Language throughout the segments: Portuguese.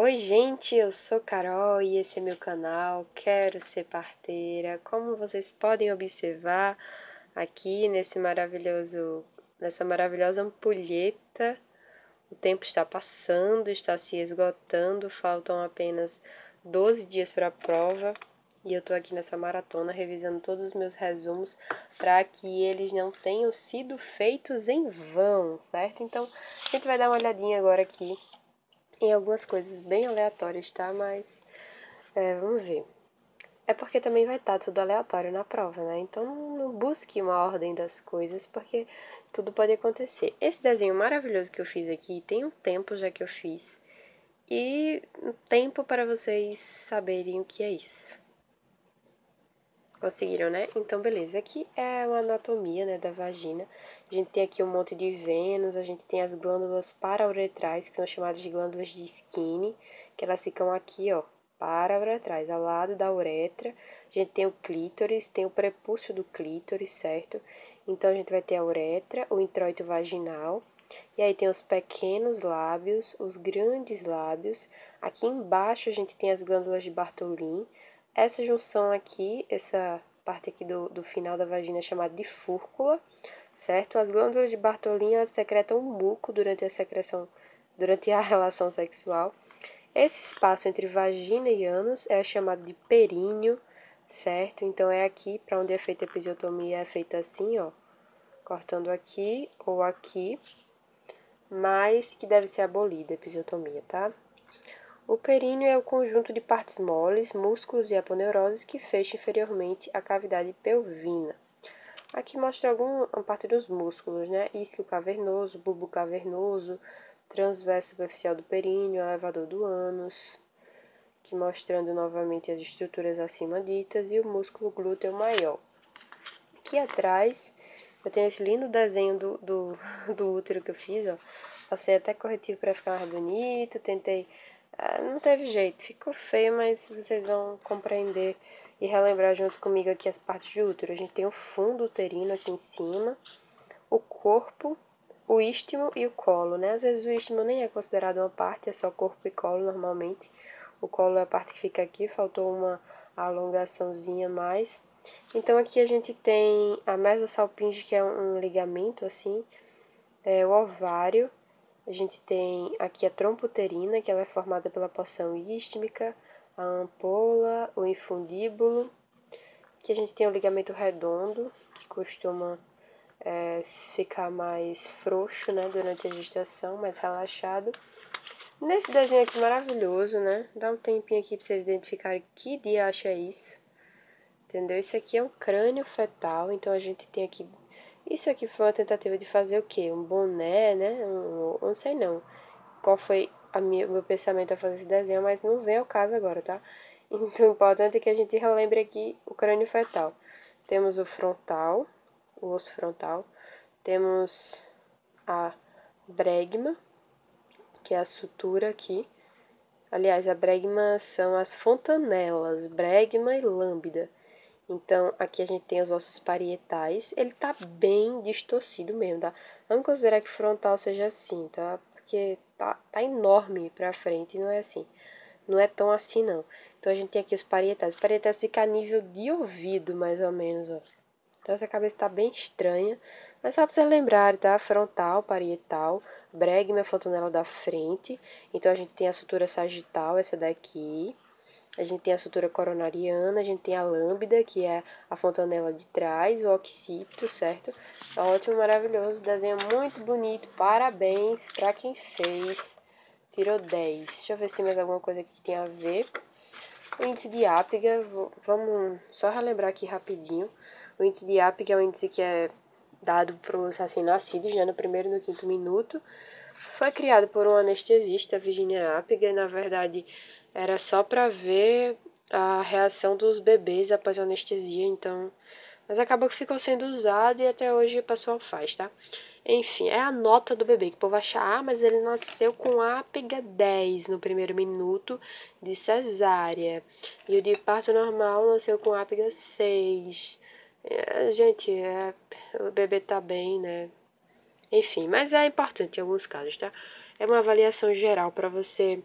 Oi, gente, eu sou Carol e esse é meu canal Quero Ser Parteira. Como vocês podem observar aqui nesse maravilhoso, nessa maravilhosa ampulheta, o tempo está passando, está se esgotando, faltam apenas 12 dias para a prova e eu estou aqui nessa maratona revisando todos os meus resumos para que eles não tenham sido feitos em vão, certo? Então, a gente vai dar uma olhadinha agora aqui em algumas coisas bem aleatórias, tá? Mas é, vamos ver. É porque também vai estar tá tudo aleatório na prova, né? Então não busque uma ordem das coisas, porque tudo pode acontecer. Esse desenho maravilhoso que eu fiz aqui tem um tempo já que eu fiz. E um tempo para vocês saberem o que é isso. Conseguiram, né? Então, beleza. Aqui é uma anatomia né, da vagina. A gente tem aqui um monte de vênus, a gente tem as glândulas para-uretrais, que são chamadas de glândulas de skin, que elas ficam aqui, ó, para-uretrais, ao lado da uretra. A gente tem o clítoris, tem o prepúcio do clítoris, certo? Então, a gente vai ter a uretra, o introito vaginal, e aí tem os pequenos lábios, os grandes lábios. Aqui embaixo a gente tem as glândulas de Bartolin. Essa junção aqui, essa parte aqui do, do final da vagina é chamada de fúrcula, certo? As glândulas de Bartolin secretam um muco durante a secreção, durante a relação sexual. Esse espaço entre vagina e ânus é chamado de períneo, certo? Então é aqui para onde é feita a episiotomia, é feita assim, ó, cortando aqui ou aqui, mas que deve ser abolida a episiotomia, tá? O períneo é o conjunto de partes moles, músculos e aponeuroses que fecha inferiormente a cavidade pelvina. Aqui mostra alguma parte dos músculos, né? Isquio cavernoso, bulbo cavernoso, transverso superficial do períneo, elevador do ânus, que mostrando novamente as estruturas acima ditas e o músculo glúteo maior. Aqui atrás, eu tenho esse lindo desenho do, do, do útero que eu fiz, ó. Passei até corretivo para ficar mais bonito, tentei ah, não teve jeito, ficou feio, mas vocês vão compreender e relembrar junto comigo aqui as partes de útero. A gente tem o fundo uterino aqui em cima, o corpo, o istmo e o colo, né? Às vezes o istmo nem é considerado uma parte, é só corpo e colo normalmente. O colo é a parte que fica aqui, faltou uma alongaçãozinha mais. Então aqui a gente tem a mesossalpinge, que é um ligamento assim, é, o ovário, a gente tem aqui a tromputerina, que ela é formada pela porção istmica, a ampola, o infundíbulo, que a gente tem o ligamento redondo, que costuma é, ficar mais frouxo né, durante a gestação, mais relaxado. Nesse desenho aqui maravilhoso, né? Dá um tempinho aqui para vocês identificarem que dia acha isso. Entendeu? Isso aqui é um crânio fetal, então a gente tem aqui isso aqui foi uma tentativa de fazer o quê? Um boné, né? Um, não sei não. Qual foi a minha, o meu pensamento a fazer esse desenho, mas não vem ao caso agora, tá? Então, o importante é que a gente relembre aqui o crânio fetal. Temos o frontal, o osso frontal. Temos a bregma, que é a sutura aqui. Aliás, a bregma são as fontanelas, bregma e lambda. Então, aqui a gente tem os ossos parietais. Ele tá bem distorcido mesmo, tá? Vamos considerar que frontal seja assim, tá? Porque tá, tá enorme pra frente, não é assim. Não é tão assim, não. Então, a gente tem aqui os parietais. Os parietais ficam a nível de ouvido, mais ou menos, ó. Então, essa cabeça tá bem estranha. Mas só pra vocês lembrarem, tá? Frontal, parietal, bregma, fontanela da frente. Então, a gente tem a sutura sagital, essa daqui. A gente tem a sutura coronariana, a gente tem a lambda, que é a fontanela de trás, o occipito, certo? Tá ótimo, maravilhoso, desenho muito bonito, parabéns para quem fez. Tirou 10. Deixa eu ver se tem mais alguma coisa aqui que tem a ver. O índice de ápiga, vamos só relembrar aqui rapidinho. O índice de ápiga é um índice que é dado para os recém-nascidos, já né, no primeiro e no quinto minuto. Foi criado por um anestesista, Virginia Apgar, e na verdade era só para ver a reação dos bebês após a anestesia, então. Mas acabou que ficou sendo usado e até hoje o pessoal faz, tá? Enfim, é a nota do bebê, que o povo acha, ah, mas ele nasceu com APG 10 no primeiro minuto de cesárea. E o de parto normal nasceu com APG 6. É, gente, é, o bebê tá bem, né? Enfim, mas é importante em alguns casos, tá? É uma avaliação geral para você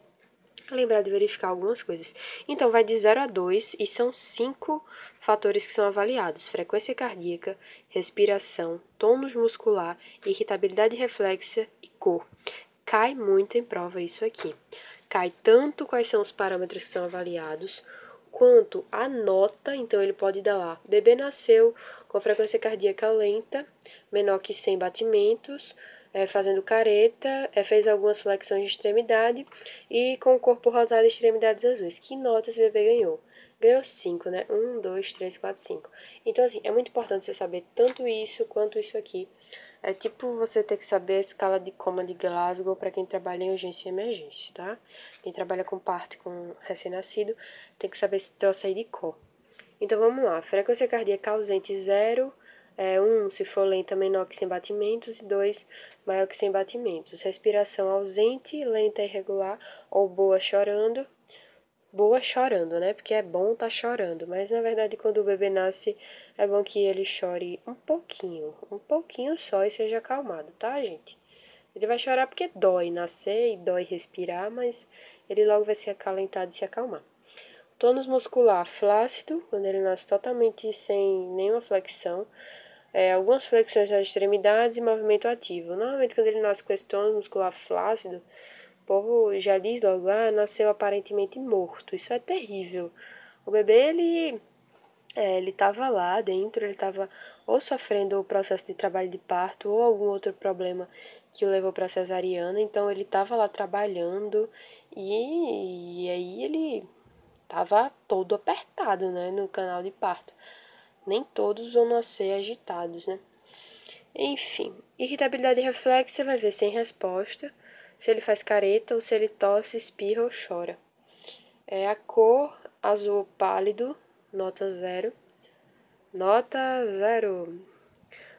lembrar de verificar algumas coisas. Então, vai de 0 a 2 e são cinco fatores que são avaliados: frequência cardíaca, respiração, tônus muscular, irritabilidade reflexa e cor. Cai muito em prova isso aqui. Cai tanto quais são os parâmetros que são avaliados, quanto a nota, então ele pode dar lá: bebê nasceu com frequência cardíaca lenta, menor que 100 batimentos, é, fazendo careta, é, fez algumas flexões de extremidade e com o corpo rosado e extremidades azuis. Que nota esse bebê ganhou? Ganhou 5, né? 1, 2, 3, 4, 5. Então, assim, é muito importante você saber tanto isso quanto isso aqui. É tipo você ter que saber a escala de coma de Glasgow para quem trabalha em urgência e emergência, tá? Quem trabalha com parto, com recém-nascido, tem que saber se trouxe aí de cor. Então vamos lá. Frequência cardíaca ausente 0, é, um, se for lenta, menor que sem batimentos, e dois, maior que sem batimentos. Respiração ausente, lenta, irregular ou boa chorando. Boa chorando, né? Porque é bom tá chorando, mas na verdade quando o bebê nasce é bom que ele chore um pouquinho, um pouquinho só e seja acalmado, tá, gente? Ele vai chorar porque dói nascer e dói respirar, mas ele logo vai se acalentar e se acalmar. Tônus muscular flácido, quando ele nasce totalmente sem nenhuma flexão, é, algumas flexões nas extremidades e movimento ativo. Normalmente, quando ele nasce com esse tônus muscular flácido, o povo já diz logo, ah, nasceu aparentemente morto. Isso é terrível. O bebê, ele é, ele estava lá dentro, ele estava ou sofrendo o processo de trabalho de parto ou algum outro problema que o levou para cesariana, então ele estava lá trabalhando e, e aí ele estava todo apertado né, no canal de parto nem todos vão nascer agitados, né? Enfim, irritabilidade reflexa vai ver sem resposta, se ele faz careta ou se ele tosse, espirra ou chora. É a cor azul pálido, nota zero. Nota zero.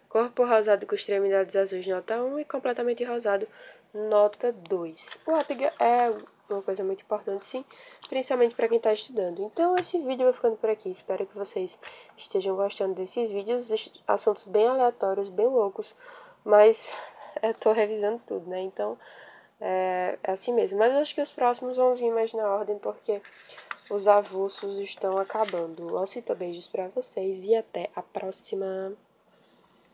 Corpo rosado com extremidades azuis, nota 1, um, e completamente rosado, nota 2. O lápis é uma coisa muito importante, sim, principalmente para quem está estudando. Então, esse vídeo vai ficando por aqui. Espero que vocês estejam gostando desses vídeos, assuntos bem aleatórios, bem loucos, mas eu estou revisando tudo, né? Então, é, é assim mesmo. Mas eu acho que os próximos vão vir mais na ordem, porque os avulsos estão acabando. Eu cito beijos para vocês e até a próxima.